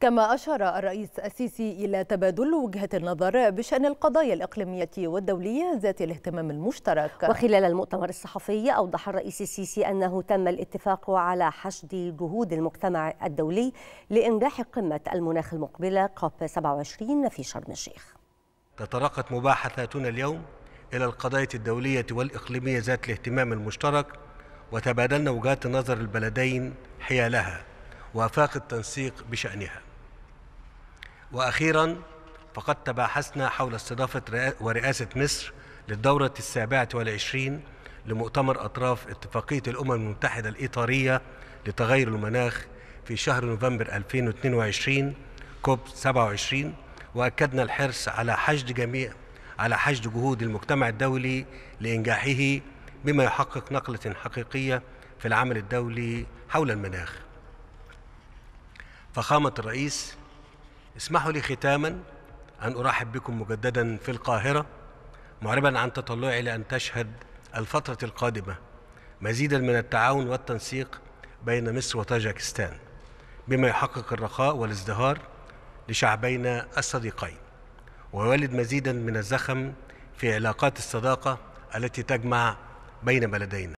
كما أشار الرئيس السيسي إلى تبادل وجهة النظر بشأن القضايا الإقليمية والدولية ذات الاهتمام المشترك وخلال المؤتمر الصحفي أوضح الرئيس السيسي أنه تم الاتفاق على حشد جهود المجتمع الدولي لإنجاح قمة المناخ المقبلة كوب 27 في شرم الشيخ تطرقت مباحثاتنا اليوم إلى القضايا الدولية والإقليمية ذات الاهتمام المشترك وتبادلنا وجهات نظر البلدين حيالها وآفاق التنسيق بشأنها وأخيرا فقد تباحثنا حول استضافة ورئاسة مصر للدورة السابعة والعشرين لمؤتمر أطراف اتفاقية الأمم المتحدة الإطارية لتغير المناخ في شهر نوفمبر 2022 كوب 27 وأكدنا الحرص على حشد جميع على حشد جهود المجتمع الدولي لإنجاحه بما يحقق نقلة حقيقية في العمل الدولي حول المناخ. فخامة الرئيس اسمحوا لي ختاما أن أرحب بكم مجددا في القاهرة معربا عن تطلعي لأن تشهد الفترة القادمة مزيدا من التعاون والتنسيق بين مصر وطاجكستان بما يحقق الرخاء والازدهار لشعبينا الصديقين ويولد مزيدا من الزخم في علاقات الصداقة التي تجمع بين بلدينا